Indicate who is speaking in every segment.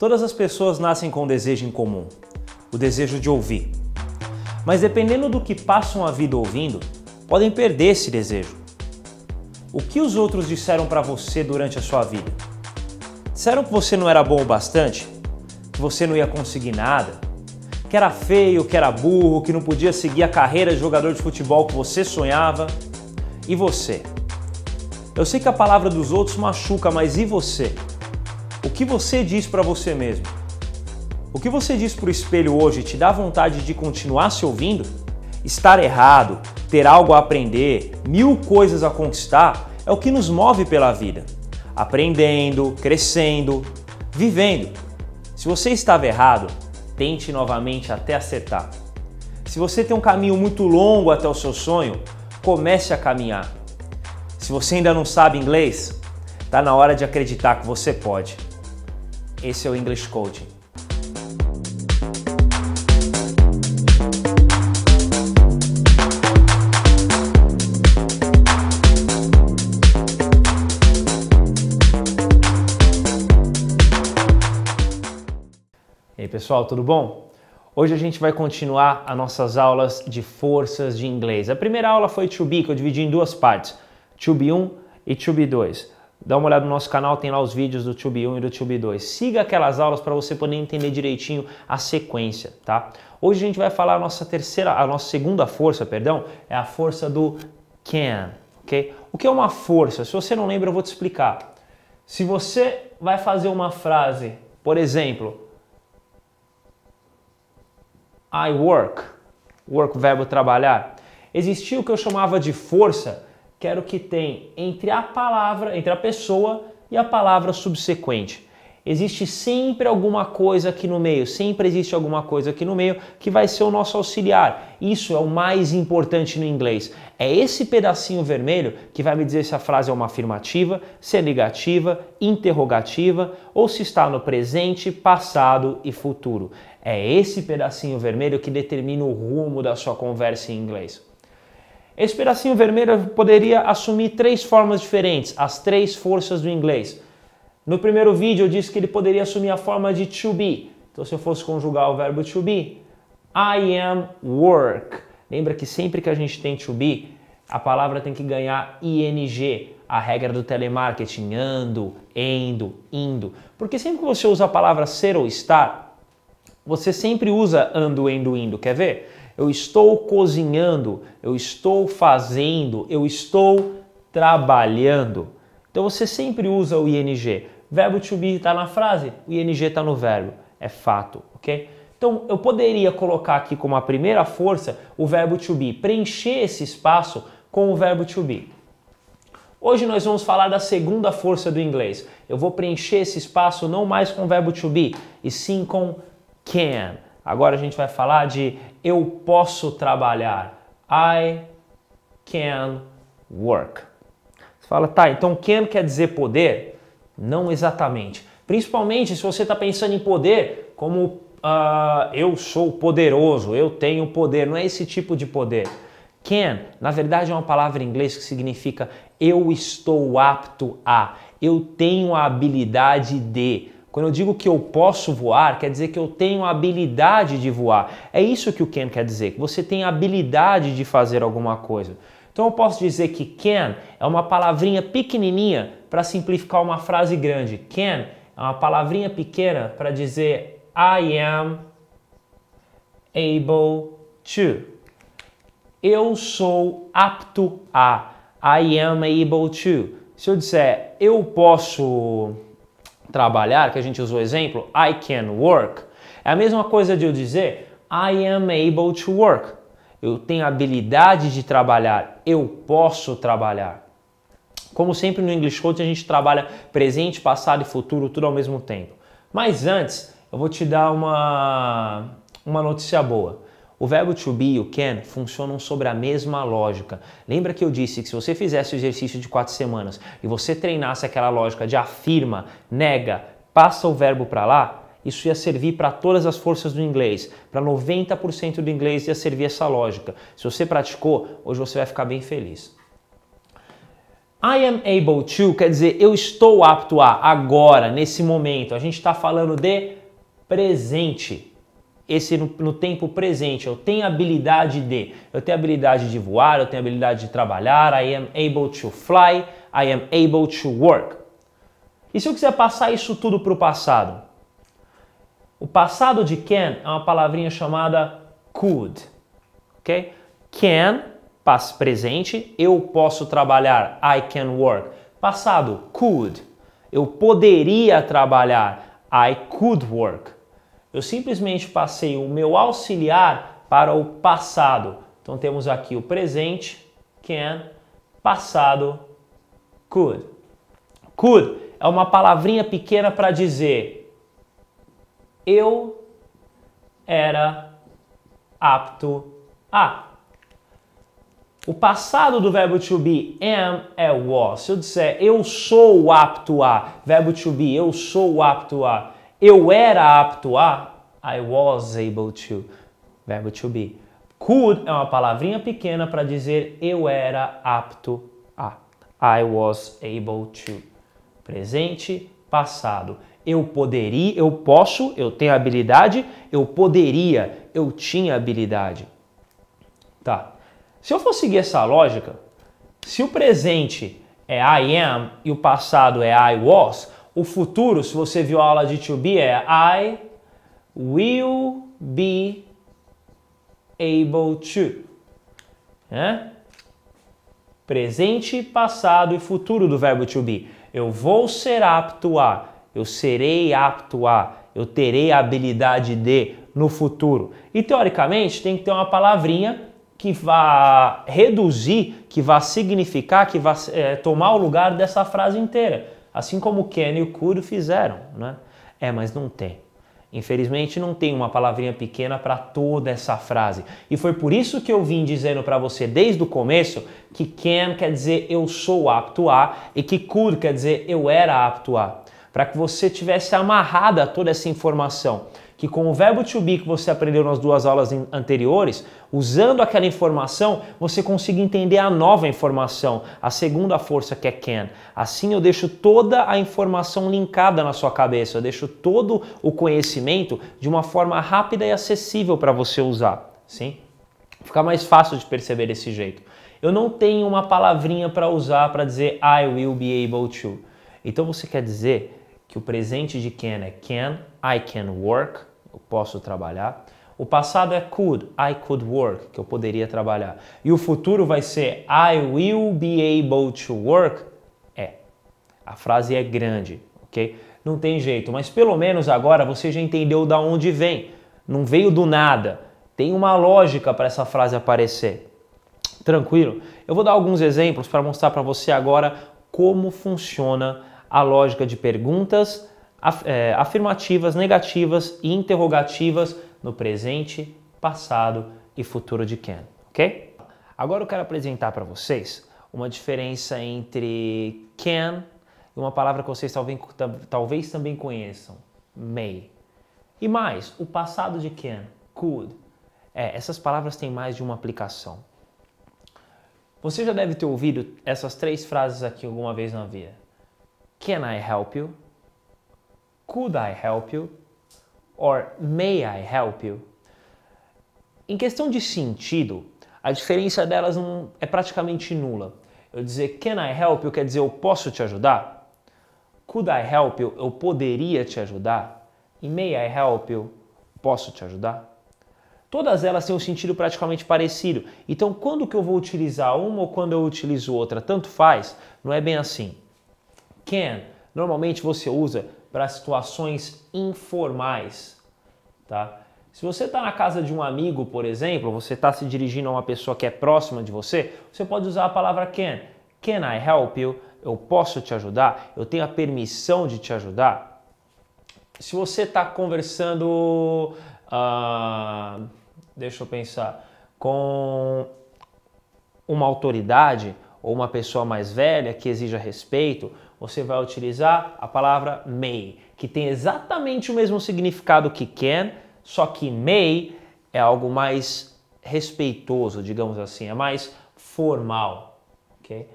Speaker 1: Todas as pessoas nascem com um desejo em comum, o desejo de ouvir. Mas dependendo do que passam a vida ouvindo, podem perder esse desejo. O que os outros disseram para você durante a sua vida? Disseram que você não era bom o bastante? Que você não ia conseguir nada? Que era feio, que era burro, que não podia seguir a carreira de jogador de futebol que você sonhava? E você? Eu sei que a palavra dos outros machuca, mas e você? O que você diz para você mesmo? O que você diz para o espelho hoje te dá vontade de continuar se ouvindo? Estar errado, ter algo a aprender, mil coisas a conquistar é o que nos move pela vida. Aprendendo, crescendo, vivendo. Se você estava errado, tente novamente até acertar. Se você tem um caminho muito longo até o seu sonho, comece a caminhar. Se você ainda não sabe inglês, está na hora de acreditar que você pode. Esse é o English Coaching. E aí, pessoal, tudo bom? Hoje a gente vai continuar as nossas aulas de forças de inglês. A primeira aula foi to be, que eu dividi em duas partes, to be 1 e to be 2. Dá uma olhada no nosso canal, tem lá os vídeos do Tube 1 e do Tube 2. Siga aquelas aulas para você poder entender direitinho a sequência, tá? Hoje a gente vai falar a nossa terceira, a nossa segunda força, perdão, é a força do can, ok? O que é uma força? Se você não lembra, eu vou te explicar. Se você vai fazer uma frase, por exemplo, I work, work verbo trabalhar, existia o que eu chamava de força, quero que tenha entre a palavra, entre a pessoa e a palavra subsequente. Existe sempre alguma coisa aqui no meio, sempre existe alguma coisa aqui no meio que vai ser o nosso auxiliar. Isso é o mais importante no inglês. É esse pedacinho vermelho que vai me dizer se a frase é uma afirmativa, se é negativa, interrogativa ou se está no presente, passado e futuro. É esse pedacinho vermelho que determina o rumo da sua conversa em inglês. Esse pedacinho vermelho poderia assumir três formas diferentes, as três forças do inglês. No primeiro vídeo eu disse que ele poderia assumir a forma de to be. Então se eu fosse conjugar o verbo to be, I am work. Lembra que sempre que a gente tem to be, a palavra tem que ganhar ing, a regra do telemarketing, ando, endo, indo. Porque sempre que você usa a palavra ser ou estar, você sempre usa ando, endo, indo. Quer ver? eu estou cozinhando, eu estou fazendo, eu estou trabalhando. Então você sempre usa o ING. Verbo to be está na frase, o ING está no verbo. É fato, ok? Então eu poderia colocar aqui como a primeira força o verbo to be, preencher esse espaço com o verbo to be. Hoje nós vamos falar da segunda força do inglês. Eu vou preencher esse espaço não mais com o verbo to be, e sim com can. Agora a gente vai falar de eu posso trabalhar. I can work. Você fala, tá, então can quer dizer poder? Não exatamente. Principalmente se você está pensando em poder como uh, eu sou poderoso, eu tenho poder. Não é esse tipo de poder. Can, na verdade, é uma palavra em inglês que significa eu estou apto a, eu tenho a habilidade de. Quando eu digo que eu posso voar, quer dizer que eu tenho a habilidade de voar. É isso que o can quer dizer, que você tem a habilidade de fazer alguma coisa. Então eu posso dizer que can é uma palavrinha pequenininha para simplificar uma frase grande. Can é uma palavrinha pequena para dizer I am able to. Eu sou apto a. I am able to. Se eu disser eu posso trabalhar, que a gente usa o exemplo I can work, é a mesma coisa de eu dizer I am able to work. Eu tenho habilidade de trabalhar, eu posso trabalhar. Como sempre no English Coach, a gente trabalha presente, passado e futuro tudo ao mesmo tempo. Mas antes, eu vou te dar uma, uma notícia boa. O verbo to be e o can funcionam sobre a mesma lógica. Lembra que eu disse que se você fizesse o exercício de quatro semanas e você treinasse aquela lógica de afirma, nega, passa o verbo para lá, isso ia servir para todas as forças do inglês. Para 90% do inglês ia servir essa lógica. Se você praticou, hoje você vai ficar bem feliz. I am able to quer dizer eu estou apto a agora, nesse momento. A gente está falando de presente esse no, no, tempo presente. Eu tenho habilidade de, eu tenho habilidade de voar, eu tenho habilidade de trabalhar. I am able to fly, I am able to work. E se eu quiser passar isso tudo para o passado? O passado de can é uma palavrinha chamada could, ok? Can, passo presente, eu posso trabalhar, I can work. Passado, could, eu poderia trabalhar, I could work. Eu simplesmente passei o meu auxiliar para o passado. Então temos aqui o presente, can, é passado, could. Could é uma palavrinha pequena para dizer eu era apto a. O passado do verbo to be am é was. Se eu disser eu sou apto a, verbo to be, eu sou apto a eu era apto a. I was able to. Verbo to be. Could é uma palavrinha pequena para dizer eu era apto a. I was able to. Presente, passado. Eu poderia, eu posso, eu tenho habilidade, eu poderia, eu tinha habilidade. Tá. Se eu for seguir essa lógica, se o presente é I am e o passado é I was, o futuro, se você viu a aula de to be, é I will be able to. Né? Presente, passado e futuro do verbo to be. Eu vou ser apto a, eu serei apto a, eu terei a habilidade de no futuro. E teoricamente tem que ter uma palavrinha que vá reduzir, que vá significar, que vá é, tomar o lugar dessa frase inteira assim como o Ken e o Kuro fizeram, né? É, mas não tem. Infelizmente não tem uma palavrinha pequena para toda essa frase. E foi por isso que eu vim dizendo para você desde o começo que can quer dizer eu sou apto a e que could quer dizer eu era apto a, para que você tivesse amarrada toda essa informação que com o verbo to be que você aprendeu nas duas aulas anteriores, usando aquela informação, você consiga entender a nova informação, a segunda força que é can. Assim eu deixo toda a informação linkada na sua cabeça, eu deixo todo o conhecimento de uma forma rápida e acessível para você usar, sim? Fica mais fácil de perceber desse jeito. Eu não tenho uma palavrinha para usar para dizer I will be able to. Então você quer dizer que o presente de can é can, I can work, eu posso trabalhar. O passado é could, I could work, que eu poderia trabalhar. E o futuro vai ser I will be able to work. É. A frase é grande, ok? Não tem jeito, mas pelo menos agora você já entendeu da onde vem. Não veio do nada. Tem uma lógica para essa frase aparecer. Tranquilo? Eu vou dar alguns exemplos para mostrar para você agora como funciona a lógica de perguntas é, afirmativas, negativas e interrogativas no presente, passado e futuro de can, ok? Agora eu quero apresentar para vocês uma diferença entre can e uma palavra que vocês talvez, talvez também conheçam, may. E mais, o passado de can, could. É, essas palavras têm mais de uma aplicação. Você já deve ter ouvido essas três frases aqui alguma vez na vida. Can I help you? Could I help you? Or may I help you? Em questão de sentido, a diferença delas não, é praticamente nula. Eu dizer can I help you quer dizer eu posso te ajudar? Could I help you? Eu poderia te ajudar? E may I help you? Posso te ajudar? Todas elas têm um sentido praticamente parecido. Então, quando que eu vou utilizar uma ou quando eu utilizo outra, tanto faz, não é bem assim. Can, normalmente você usa para situações informais, tá? Se você está na casa de um amigo, por exemplo, você está se dirigindo a uma pessoa que é próxima de você, você pode usar a palavra can. Can I help you? Eu posso te ajudar? Eu tenho a permissão de te ajudar? Se você está conversando, uh, deixa eu pensar, com uma autoridade ou uma pessoa mais velha que exija respeito, você vai utilizar a palavra may, que tem exatamente o mesmo significado que can, só que may é algo mais respeitoso, digamos assim, é mais formal, ok?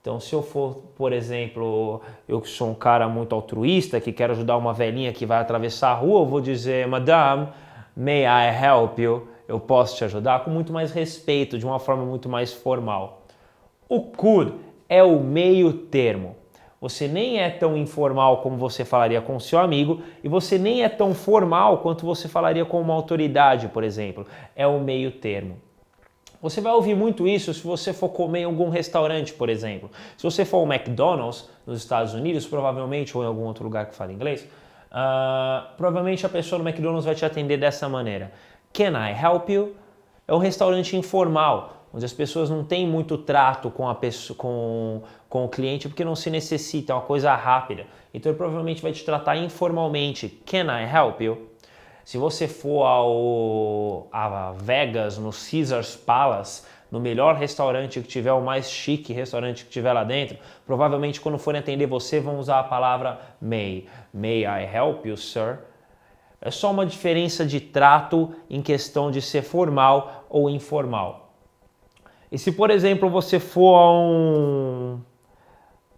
Speaker 1: Então, se eu for, por exemplo, eu que sou um cara muito altruísta, que quero ajudar uma velhinha que vai atravessar a rua, eu vou dizer, Madame, may I help you? Eu posso te ajudar? Com muito mais respeito, de uma forma muito mais formal. O could é o meio termo. Você nem é tão informal como você falaria com seu amigo e você nem é tão formal quanto você falaria com uma autoridade, por exemplo. É o meio termo. Você vai ouvir muito isso se você for comer em algum restaurante, por exemplo. Se você for ao McDonald's nos Estados Unidos, provavelmente, ou em algum outro lugar que fala inglês, uh, provavelmente a pessoa no McDonald's vai te atender dessa maneira. Can I help you? É um restaurante informal onde as pessoas não têm muito trato com, a pessoa, com, com o cliente porque não se necessita, é uma coisa rápida. Então ele provavelmente vai te tratar informalmente. Can I help you? Se você for ao, a Vegas, no Caesars Palace, no melhor restaurante que tiver, o mais chique restaurante que tiver lá dentro, provavelmente quando forem atender você vão usar a palavra may. May I help you, sir? É só uma diferença de trato em questão de ser formal ou informal. E se, por exemplo, você for a um,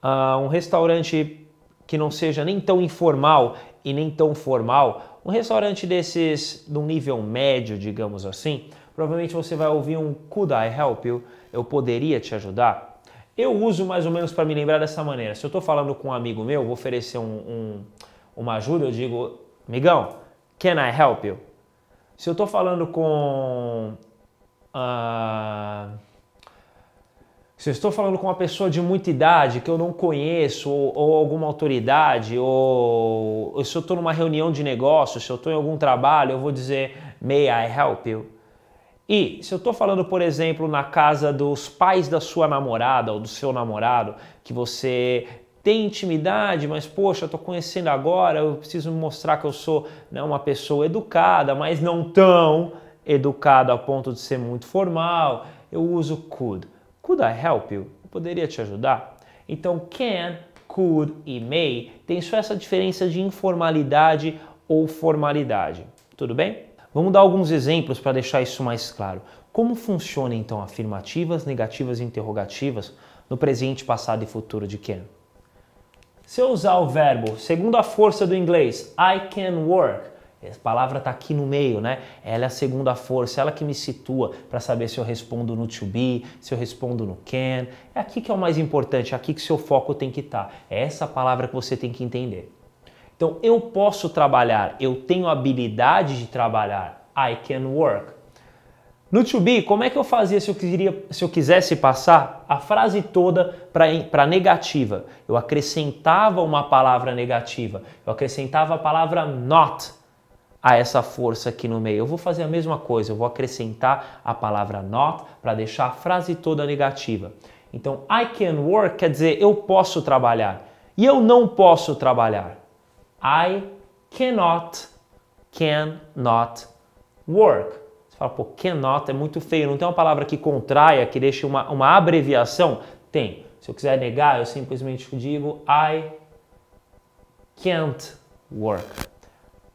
Speaker 1: a um restaurante que não seja nem tão informal e nem tão formal, um restaurante desses de um nível médio, digamos assim, provavelmente você vai ouvir um Could I help you? Eu poderia te ajudar? Eu uso mais ou menos para me lembrar dessa maneira. Se eu estou falando com um amigo meu, vou oferecer um, um, uma ajuda, eu digo, migão, can I help you? Se eu estou falando com. Uh, se eu estou falando com uma pessoa de muita idade que eu não conheço, ou, ou alguma autoridade, ou, ou se eu estou numa reunião de negócio, se eu estou em algum trabalho, eu vou dizer May I help you? E se eu estou falando, por exemplo, na casa dos pais da sua namorada ou do seu namorado, que você tem intimidade, mas poxa, estou conhecendo agora, eu preciso mostrar que eu sou né, uma pessoa educada, mas não tão educada ao ponto de ser muito formal, eu uso could. Could I help you? Eu poderia te ajudar? Então, can, could e may tem só essa diferença de informalidade ou formalidade. Tudo bem? Vamos dar alguns exemplos para deixar isso mais claro. Como funcionam então afirmativas, negativas e interrogativas no presente, passado e futuro de can? Se eu usar o verbo segundo a força do inglês, I can work, a palavra está aqui no meio, né? Ela é a segunda força, ela que me situa para saber se eu respondo no to be, se eu respondo no can. É aqui que é o mais importante, é aqui que seu foco tem que estar. Tá. É essa palavra que você tem que entender. Então, eu posso trabalhar, eu tenho habilidade de trabalhar. I can work. No to be, como é que eu fazia se eu, queria, se eu quisesse passar a frase toda para negativa? Eu acrescentava uma palavra negativa, eu acrescentava a palavra not a essa força aqui no meio. Eu vou fazer a mesma coisa, eu vou acrescentar a palavra not para deixar a frase toda negativa. Então, I can work quer dizer eu posso trabalhar. E eu não posso trabalhar. I cannot, cannot work. Você fala, pô, cannot é muito feio. Não tem uma palavra que contraia, que deixe uma, uma abreviação? Tem. Se eu quiser negar, eu simplesmente digo I can't work.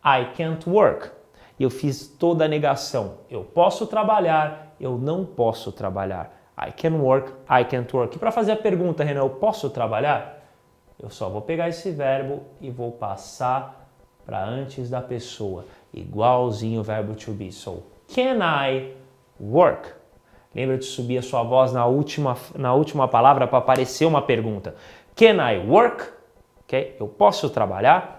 Speaker 1: I can't work. Eu fiz toda a negação. Eu posso trabalhar, eu não posso trabalhar. I can work, I can't work. E para fazer a pergunta, Renan, eu posso trabalhar? Eu só vou pegar esse verbo e vou passar para antes da pessoa, igualzinho o verbo to be. So, can I work? Lembra de subir a sua voz na última, na última palavra para aparecer uma pergunta. Can I work? Okay? Eu posso trabalhar?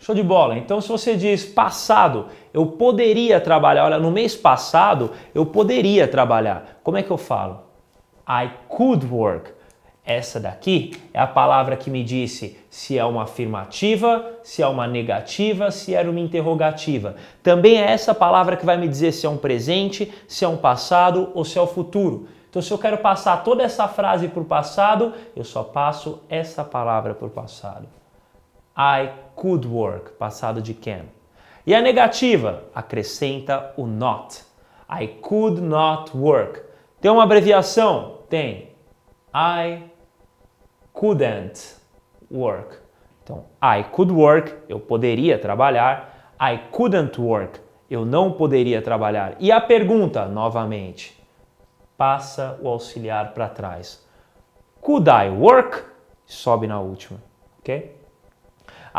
Speaker 1: Show de bola. Então, se você diz passado, eu poderia trabalhar. Olha, no mês passado eu poderia trabalhar. Como é que eu falo? I could work. Essa daqui é a palavra que me disse se é uma afirmativa, se é uma negativa, se era é uma interrogativa. Também é essa palavra que vai me dizer se é um presente, se é um passado ou se é o futuro. Então, se eu quero passar toda essa frase por passado, eu só passo essa palavra por passado. I could work, passado de can. E a negativa, acrescenta o not. I could not work. Tem uma abreviação? Tem. I couldn't work. Então, I could work, eu poderia trabalhar. I couldn't work, eu não poderia trabalhar. E a pergunta, novamente, passa o auxiliar para trás. Could I work? Sobe na última, ok?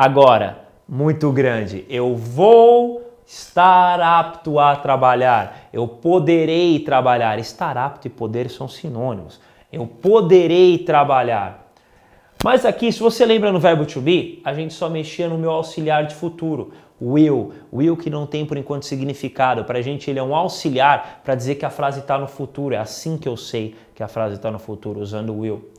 Speaker 1: Agora, muito grande, eu vou estar apto a trabalhar, eu poderei trabalhar. Estar apto e poder são sinônimos. Eu poderei trabalhar. Mas aqui, se você lembra no verbo to be, a gente só mexia no meu auxiliar de futuro, will. Will que não tem por enquanto significado. Para a gente ele é um auxiliar para dizer que a frase está no futuro. É assim que eu sei que a frase está no futuro, usando will.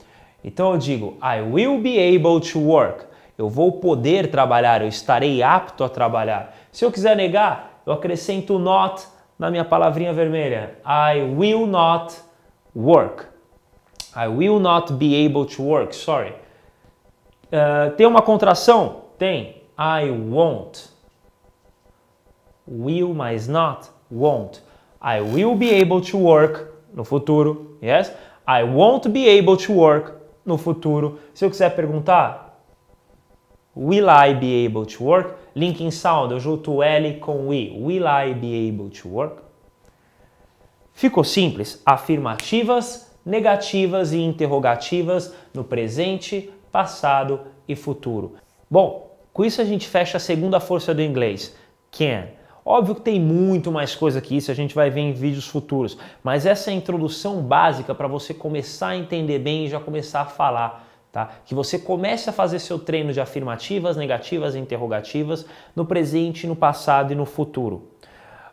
Speaker 1: Então eu digo, I will be able to work. Eu vou poder trabalhar, eu estarei apto a trabalhar. Se eu quiser negar, eu acrescento not na minha palavrinha vermelha. I will not work. I will not be able to work, sorry. Uh, tem uma contração? Tem. I won't. Will mais not, won't. I will be able to work no futuro, yes? I won't be able to work no futuro. Se eu quiser perguntar, Will I be able to work? Linking Sound, eu junto o L com o I. Will I be able to work? Ficou simples? Afirmativas, negativas e interrogativas no presente, passado e futuro. Bom, com isso a gente fecha a segunda força do inglês, can. Óbvio que tem muito mais coisa que isso, a gente vai ver em vídeos futuros, mas essa é a introdução básica para você começar a entender bem e já começar a falar. Tá? Que você comece a fazer seu treino de afirmativas, negativas e interrogativas no presente, no passado e no futuro.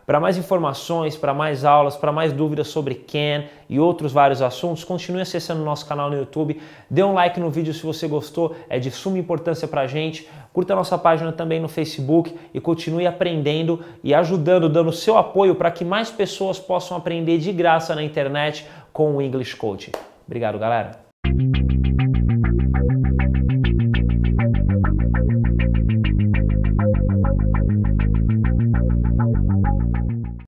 Speaker 1: Para mais informações, para mais aulas, para mais dúvidas sobre CAN e outros vários assuntos, continue acessando o nosso canal no YouTube. Dê um like no vídeo se você gostou, é de suma importância para a gente. Curta a nossa página também no Facebook e continue aprendendo e ajudando, dando seu apoio para que mais pessoas possam aprender de graça na internet com o English Coach. Obrigado, galera!